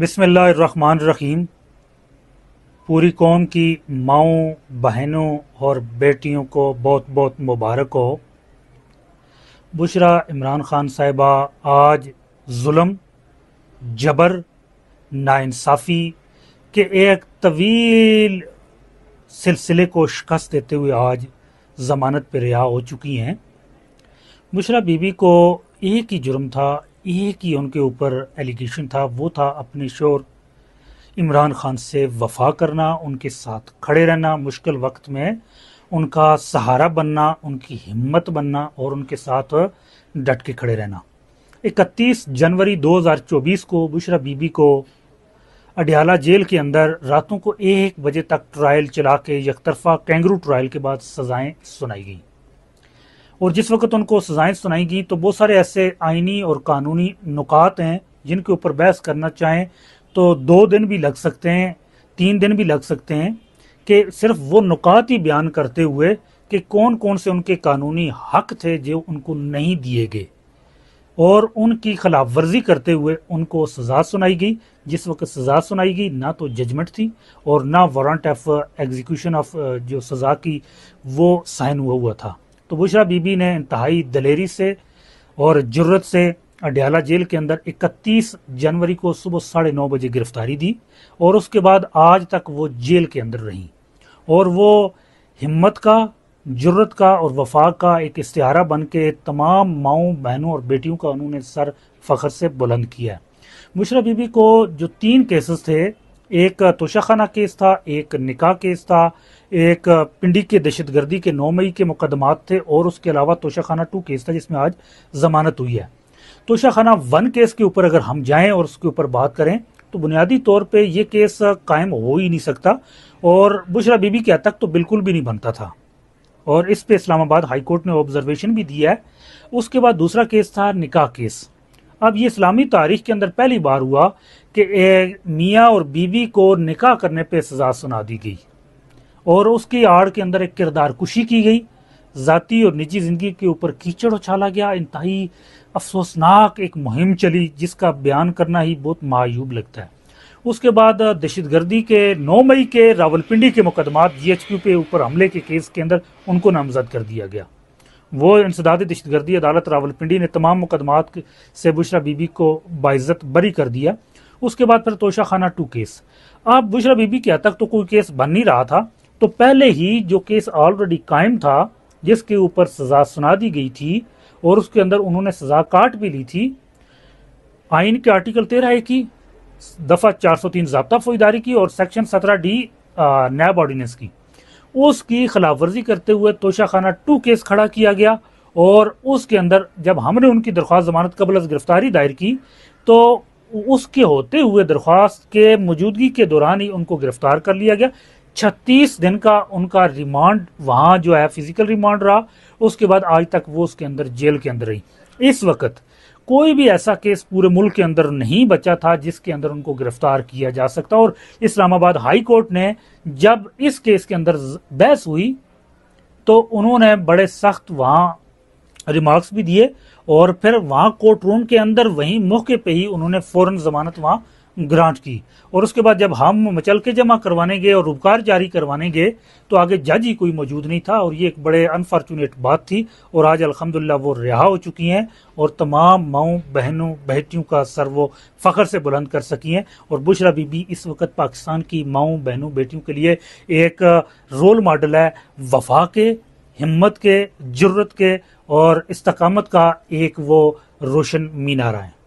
बिसमीम पूरी कौम की माओ बहनों और बेटियों को बहुत बहुत मुबारक हो बुशरा इमरान ख़ान साहिबा आज जुल्म जबर नासाफ़ी के एक तवील सिलसिले को शिकस्त देते हुए आज ज़मानत पर रिहा हो चुकी हैं बुशरा बीबी को एक ही जुर्म था एक ही उनके ऊपर एलिगेशन था वो था अपने शोर इमरान खान से वफा करना उनके साथ खड़े रहना मुश्किल वक्त में उनका सहारा बनना उनकी हिम्मत बनना और उनके साथ डट के खड़े रहना 31 जनवरी 2024 को बुशरा बीबी को अडियाला जेल के अंदर रातों को एक बजे तक ट्रायल चला के यकतरफा कैंगरू ट्रायल के बाद सजाएं सुनाई गई और जिस वक्त उनको सजाएं सुनाई गई तो बहुत सारे ऐसे आइनी और कानूनी नुकात हैं जिनके ऊपर बहस करना चाहें तो दो दिन भी लग सकते हैं तीन दिन भी लग सकते हैं कि सिर्फ वो नुकात ही बयान करते हुए कि कौन कौन से उनके कानूनी हक थे जो उनको नहीं दिए गए और उनकी खिलाफ वर्जी करते हुए उनको सजा सुनाई गई जिस वक्त सजा सुनाई गई ना तो जजमेंट थी और ना वारंट ऑफ एग्जीक्यूशन ऑफ जो सज़ा की वो साइन हुआ हुआ था तो बुशरा बीबी ने इंतहाई दलेरी से और जुर्रत से अडयाला जेल के अंदर 31 जनवरी को सुबह साढ़े नौ बजे गिरफ्तारी दी और उसके बाद आज तक वो जेल के अंदर रहीं और वो हिम्मत का जरूरत का और वफाक का एक इस्तारा बन के तमाम माओ बहनों और बेटियों का उन्होंने सर फखर से बुलंद किया मुशरा बीबी को जो तीन केसेस थे एक तोशाखाना केस था एक निकाह केस था एक पिंडी के दहशतगर्दी के नौ मई के मुकदमात थे और उसके अलावा तोशाखाना टू केस था जिसमें आज जमानत हुई है तोशाखाना वन केस के ऊपर अगर हम जाएं और उसके ऊपर बात करें तो बुनियादी तौर पे ये केस कायम हो ही नहीं सकता और बुशरा बीबी के तक तो बिल्कुल भी नहीं बनता था और इस पे इस्लामाबाद हाईकोर्ट ने ऑब्जर्वेशन भी दिया है उसके बाद दूसरा केस था निकाह केस अब ये इस्लामी तारीख के अंदर पहली बार हुआ कि मियाँ और बीवी को निकाह करने पर सज़ा सुना दी गई और उसकी आड़ के अंदर एक किरदार कुशी की गई ज़ाती और निजी ज़िंदगी के ऊपर कीचड़ उछाला गया इंतहाई अफसोसनाक एक मुहिम चली जिसका बयान करना ही बहुत मायूब लगता है उसके बाद दहशत गर्दी के 9 मई के रावलपिंडी के मुकदमा जी एच क्यू पे ऊपर हमले के केस के अंदर उनको नामजद कर दिया गया वो इंसदाद गर्दी अदालत रावलपिंडी ने तमाम मुकदमात से बुशरा बीबी को बाइज़त बरी कर दिया उसके बाद फिर तोशा खाना टू केस अब बुशरा बीबी के हद तक तो कोई केस बन नहीं रहा था तो पहले ही जो केस ऑलरेडी कायम था जिसके ऊपर सजा सुना दी गई थी और उसके अंदर उन्होंने सजा काट भी ली थी आइन के आर्टिकल तेरह की दफ़ा चार सौ तीन जबता फौजदारी की और सेक्शन सत्रह डी नैब ऑर्डिनेंस की उसकी खिलाफवर्जी करते हुए तोशा खाना टू केस खड़ा किया गया और उसके अंदर जब हमने उनकी दरख्वास्त जमानत कबल गिरफ्तारी दायर की तो उसके होते हुए दरख्वास्त के मौजूदगी के दौरान ही उनको गिरफ्तार कर लिया गया छत्तीस दिन का उनका रिमांड वहाँ जो है फिजिकल रिमांड रहा उसके बाद आज तक वो उसके अंदर जेल के अंदर रही इस वक्त कोई भी ऐसा केस पूरे मुल्क के अंदर नहीं बचा था जिसके अंदर उनको गिरफ्तार किया जा सकता और इस्लामाबाद हाई कोर्ट ने जब इस केस के अंदर बहस हुई तो उन्होंने बड़े सख्त वहां रिमार्क्स भी दिए और फिर वहां कोर्ट रूम के अंदर वहीं मौके पे ही उन्होंने फौरन जमानत वहां ग्रांट की और उसके बाद जब हम मचल के जमा करवाने गए और उपकार जारी करवाने गए तो आगे जज ही कोई मौजूद नहीं था और ये एक बड़े अनफॉर्चुनेट बात थी और आज अलहमदिल्ला वो रिहा हो चुकी हैं और तमाम माओ बहनों बेटियों का सर वो फ़ख्र से बुलंद कर सकी हैं और बुशरा बीबी इस वक्त पाकिस्तान की माओ बहनों बेटियों के लिए एक रोल मॉडल है वफा के हिम्मत के जरूरत के और इस्तकामत का एक वो रोशन मीनारा है